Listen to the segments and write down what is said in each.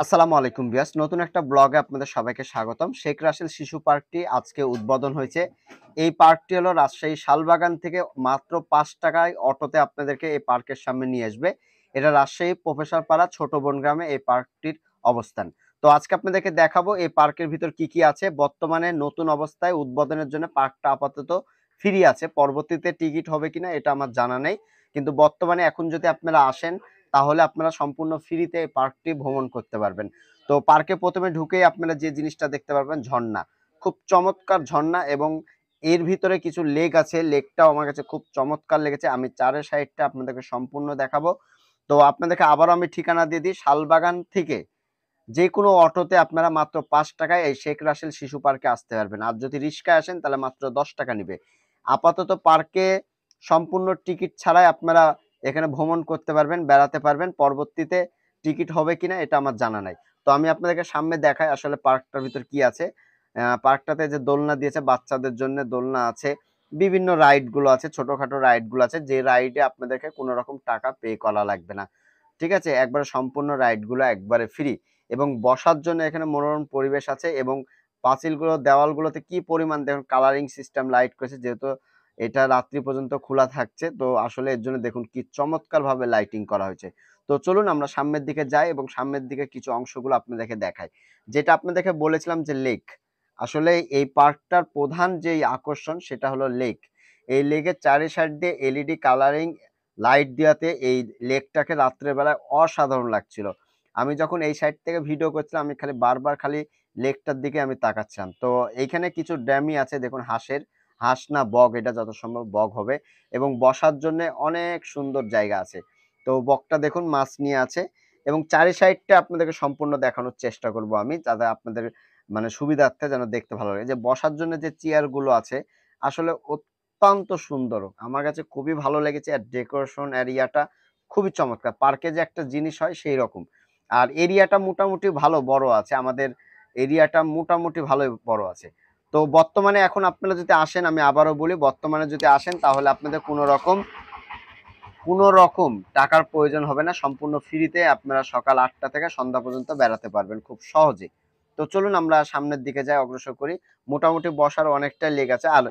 আসসালামু আলাইকুম বিয়াস নতুন একটা ব্লগে আপনাদের সবাইকে স্বাগতম শেখ রাসেল শিশু পার্কটি আজকে উদ্বোধন হয়েছে এই পার্কটি হলো রাজশাহী শালবাগান থেকে মাত্র পাঁচ টাকায় অটোতে আপনাদেরকে এই পার্কের সামনে নিয়ে আসবে এটা রাজশাহী প্রফেসর পাড়া ছোট বন গ্রামে এই পার্কটির অবস্থান তো আজকে আপনাদেরকে দেখাবো এই পার্কের ভিতর কি কি আছে বর্তমানে নতুন অবস্থায় উদ্বোধনের জন্য পার্কটা আপাতত ফ্রি আছে পরবর্তীতে টিকিট হবে কিনা এটা আমার জানা নেই কিন্তু বর্তমানে এখন যদি আপনারা আসেন তাহলে আপনারা সম্পূর্ণ ফ্রিতে এই পার্কটি ভ্রমণ করতে পারবেন তো পার্কে প্রথমে ঢুকেই আপনারা যে জিনিসটা দেখতে পারবেন ঝর্ণা খুব চমৎকার ঝর্ণা এবং এর ভিতরে কিছু লেক আছে লেকটাও আমার কাছে খুব চমৎকার লেগেছে আমি চারের সাইডটা আপনাদেরকে সম্পূর্ণ দেখাবো তো আপনাদেরকে আবারও আমি ঠিকানা দিয়ে দিই শালবাগান থেকে যে কোনো অটোতে আপনারা মাত্র পাঁচ টাকায় এই শেখ রাসেল শিশু পার্কে আসতে পারবেন আর যদি রিক্সায় আসেন তাহলে মাত্র দশ টাকা নিবে আপাতত পার্কে সম্পূর্ণ টিকিট ছাড়াই আপনারা এখানে ভ্রমণ করতে পারবেন বেড়াতে পারবেন পরবর্তীতে টিকিট হবে কিনা এটা আমার জানা নাই তো আমি আপনাদেরকে সামনে দেখাই আসলে পার্কটার ভিতর কি আছে পার্কটাতে যে দোলনা দিয়েছে বাচ্চাদের জন্য দোলনা আছে বিভিন্ন রাইডগুলো আছে ছোটোখাটো রাইডগুলো আছে যে রাইডে আপনাদেরকে কোনো রকম টাকা পে করা লাগবে না ঠিক আছে একবারে সম্পূর্ণ রাইডগুলো একবারে ফ্রি এবং বসার জন্য এখানে মনোরম পরিবেশ আছে এবং পাঁচিলগুলো দেওয়ালগুলোতে কি পরিমাণ দেখুন কালারিং সিস্টেম লাইট করেছে যেহেতু এটা রাত্রি পর্যন্ত খোলা থাকছে তো আসলে এর জন্য দেখুন কি চমৎকারভাবে লাইটিং করা হয়েছে তো চলুন আমরা সামনের দিকে যাই এবং সামনের দিকে কিছু অংশগুলো আপনাদেরকে দেখাই যেটা আপনাদেরকে বলেছিলাম যে লেক আসলে এই পার্কটার প্রধান যে আকর্ষণ সেটা হলো লেক এই লেকের চারি সাইড দিয়ে এলইডি কালারিং লাইট দেওয়াতে এই লেকটাকে রাত্রেবেলায় অসাধারণ লাগছিল আমি যখন এই সাইড থেকে ভিডিও করছিলাম আমি খালি বারবার খালি লেকটার দিকে আমি তাকাচ্ছিলাম তো এইখানে কিছু ড্যামি আছে দেখুন হাঁসের হাঁস না বগ এটা যত সম্ভব বগ হবে এবং বসার জন্য অনেক সুন্দর জায়গা আছে তো বকটা দেখুন মাছ নিয়ে আছে এবং চারি সাইডটা আপনাদেরকে সম্পূর্ণ দেখানোর চেষ্টা করব আমি যাতে আপনাদের মানে সুবিধার্থে যেন দেখতে ভালো লাগে যে বসার জন্য যে চেয়ারগুলো আছে আসলে অত্যন্ত সুন্দর আমার কাছে খুবই ভালো লেগেছে আর ডেকোরেশন এরিয়াটা খুবই চমৎকার পার্কে যে একটা জিনিস হয় সেই রকম আর এরিয়াটা মোটামুটি ভালো বড় আছে আমাদের এরিয়াটা মোটামুটি ভালো বড় আছে তো বর্তমানে এখন আপনারা যদি আসেন আমি আবারও বলি বর্তমানে যদি আসেন তাহলে আপনাদের কোনো রকম কোনো রকম টাকার প্রয়োজন হবে না সম্পূর্ণ ফ্রিতে আপনারা সকাল আটটা থেকে সন্ধ্যা পর্যন্ত বেড়াতে পারবেন খুব সহজে তো চলুন আমরা সামনের দিকে যাই অগ্রসর করি মোটামুটি বসার অনেকটাই লেগ আছে আর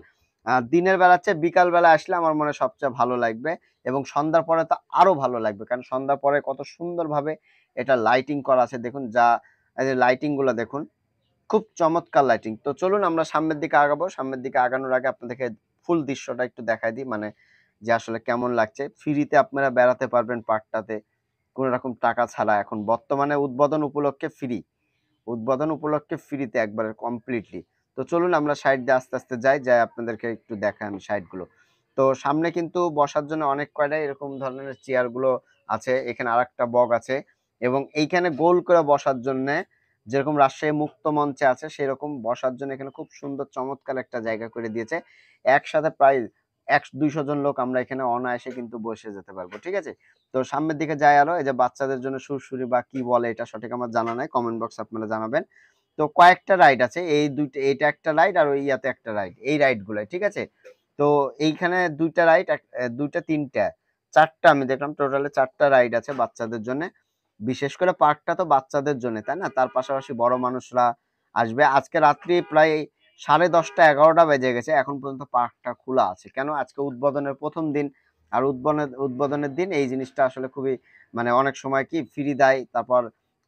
দিনের বেলা চেয়ে বিকালবেলা আসলে আমার মনে সবচেয়ে ভালো লাগবে এবং সন্ধ্যার পরে তো আরও ভালো লাগবে কারণ সন্ধ্যার পরে কত সুন্দরভাবে এটা লাইটিং করা আছে দেখুন যা লাইটিংগুলো দেখুন খুব চমৎকার লাইটিং তো চলুন আমরা সামনের দিকে আগাবো সামনের দিকে আগানোর আগে আপনাদেরকে ফুল দৃশ্যটা একটু দেখাই দিই মানে যে আসলে কেমন লাগছে ফ্রিতে আপনারা বেড়াতে পারবেন পার্কটাতে কোনো রকম টাকা ছাড়া এখন বর্তমানে উদ্বোধন উপলক্ষে ফ্রি উদ্বোধন উপলক্ষে ফ্রিতে একবারে কমপ্লিটলি তো চলুন আমরা সাইড দিয়ে আস্তে আস্তে যাই যাই আপনাদেরকে একটু দেখাই আমি সাইডগুলো তো সামনে কিন্তু বসার জন্য অনেক কয়টাই এরকম ধরনের চেয়ারগুলো আছে এখানে আর একটা বগ আছে এবং এইখানে গোল করে বসার জন্যে যেরকম রাজশাহী মুক্ত মঞ্চে আছে সেরকম বসার জন্য এখানে খুব সুন্দর চমৎকার একটা জায়গা করে দিয়েছে একসাথে প্রায় এক দুইশো জন লোক আমরা এখানে অনায়াসে কিন্তু বসে যেতে পারবো ঠিক আছে তো সামনের দিকে যাই আরো এই যে বাচ্চাদের জন্য সুরসুরি বা কি বলে এটা সঠিক আমার জানা নাই কমেন্ট বক্স আপনারা জানাবেন তো কয়েকটা রাইড আছে এই দুইটা এইটা একটা রাইড আর ওই ইয়াতে একটা রাইড এই গুলাই ঠিক আছে তো এইখানে দুইটা রাইড দুইটা তিনটা চারটা আমি দেখলাম টোটালে চারটা রাইড আছে বাচ্চাদের জন্য বিশেষ করে পার্কটা তো বাচ্চাদের জন্য তাই না তার পাশাপাশি বড় মানুষরা আসবে আজকে রাত্রি প্রায় সাড়ে দশটা এগারোটা বেজে গেছে এখন পর্যন্ত পার্কটা খোলা আছে কেন আজকে উদ্বোধনের প্রথম দিন আর উদ্বোধনের উদ্বোধনের দিন এই জিনিসটা আসলে খুবই মানে অনেক সময় কি ফ্রি দেয় তারপর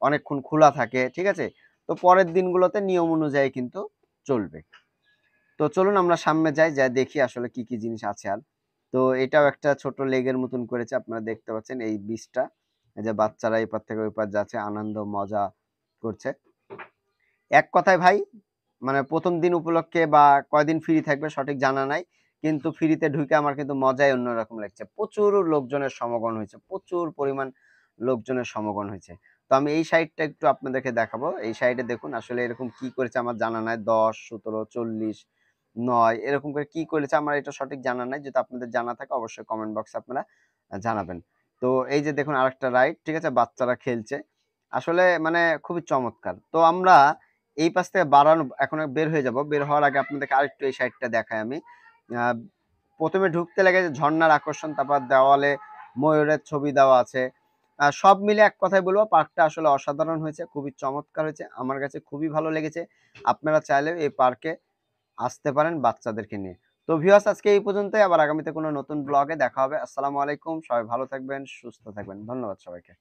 অনেকক্ষণ খোলা থাকে ঠিক আছে তো পরের দিনগুলোতে নিয়ম অনুযায়ী কিন্তু চলবে তো চলুন আমরা সামনে যাই যাই দেখি আসলে কি কি জিনিস আছে আর তো এটাও একটা ছোট লেগের মতন করেছে আপনারা দেখতে পাচ্ছেন এই বীজটা যে বাচ্চারা এপার থেকে ওইপার যাচ্ছে আনন্দ মজা করছে এক কথায় ভাই মানে প্রথম দিন উপলক্ষে বা কয়দিন ফ্রি থাকবে সঠিক জানা নাই কিন্তু ফ্রিতে ঢুকে আমার কিন্তু মজাই অন্যরকম লাগছে প্রচুর লোকজনের সমাগম হয়েছে প্রচুর পরিমাণ লোকজনের সমাগম হয়েছে তো আমি এই সাইডটা একটু আপনাদেরকে দেখাবো এই সাইডে দেখুন আসলে এরকম কি করেছে আমার জানা নাই দশ সতেরো চল্লিশ নয় এরকম করে কি করেছে আমার এটা সঠিক জানা নাই যদি আপনাদের জানা থাকে অবশ্যই কমেন্ট বক্সে আপনারা জানাবেন তো এই যে দেখুন আরেকটা রাইড ঠিক আছে বাচ্চারা খেলছে আসলে মানে খুবই চমৎকার তো আমরা এই পাশ থেকে বাড়ানো এখন বের হয়ে যাব বের হওয়ার আগে আপনাদেরকে আরেকটু এই সাইডটা দেখাই আমি প্রথমে ঢুকতে লাগে যে ঝর্নার আকর্ষণ তারপর দেওয়ালে ময়ূরের ছবি দেওয়া আছে সব মিলে এক কথাই বলবো পার্কটা আসলে অসাধারণ হয়েছে খুবই চমৎকার হয়েছে আমার কাছে খুবই ভালো লেগেছে আপনারা চাইলেও এই পার্কে আসতে পারেন বাচ্চাদেরকে নিয়ে তো ভিউয়ার্স আজকে এই পর্যন্তই আবার আগামীতে কোনো নতুন ব্লগে দেখা হবে আসসালামু আলাইকুম সবাই ভালো থাকবেন সুস্থ থাকবেন ধন্যবাদ সবাইকে